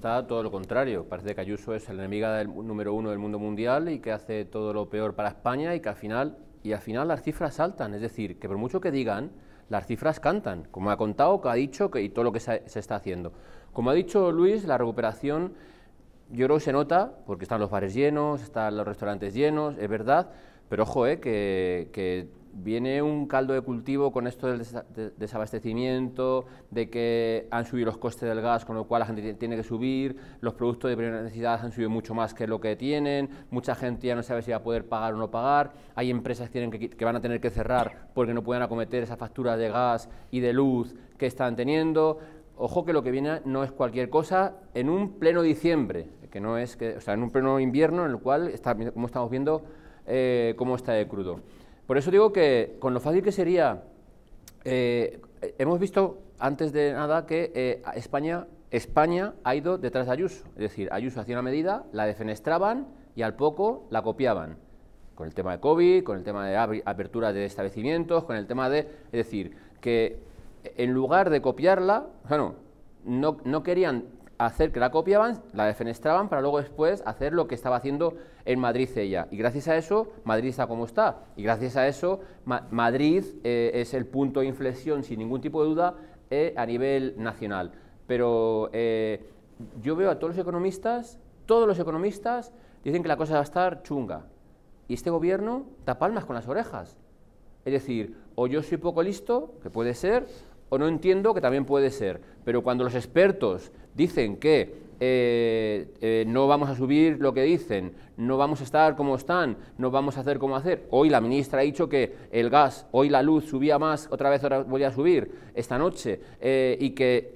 está todo lo contrario. Parece que Ayuso es la enemiga del número uno del mundo mundial y que hace todo lo peor para España y que al final, y al final las cifras saltan. Es decir, que por mucho que digan, las cifras cantan, como ha contado, que ha dicho que, y todo lo que se, está haciendo. Como ha dicho Luis, la recuperación yo creo se nota porque están los bares llenos, están los restaurantes llenos, es verdad, pero ojo, eh, que viene un caldo de cultivo con esto del desabastecimiento, de que han subido los costes del gas, con lo cual la gente tiene que subir, los productos de primera necesidad han subido mucho más que lo que tienen, mucha gente ya no sabe si va a poder pagar o no pagar, hay empresas que, van a tener que cerrar porque no pueden acometer esas facturas de gas y de luz que están teniendo. Ojo que lo que viene no es cualquier cosa en un pleno diciembre, que no es que, o sea, en un pleno invierno en el cual como estamos viendo eh, cómo está de crudo. Por eso digo que con lo fácil que sería, eh, hemos visto antes de nada que eh, España, España ha ido detrás de Ayuso. Es decir, Ayuso hacía una medida, la defenestraban y al poco la copiaban. Con el tema de COVID, con el tema de apertura de establecimientos, con el tema de... Es decir, que en lugar de copiarla, bueno, no, no querían hacer que la copiaban, la defenestraban para luego después hacer lo que estaba haciendo en Madrid ella. Y gracias a eso, Madrid está como está. Y gracias a eso, Madrid eh, es el punto de inflexión, sin ningún tipo de duda, eh, a nivel nacional. Pero eh, yo veo a todos los economistas, todos los economistas dicen que la cosa va a estar chunga. Y este gobierno da palmas con las orejas. Es decir, o yo soy poco listo, que puede ser, o no entiendo, que también puede ser. Pero cuando los expertos dicen que eh, eh, no vamos a subir lo que dicen, no vamos a estar como están, no vamos a hacer como hacer. Hoy la ministra ha dicho que el gas, hoy la luz subía más, otra vez voy a subir esta noche, eh, y que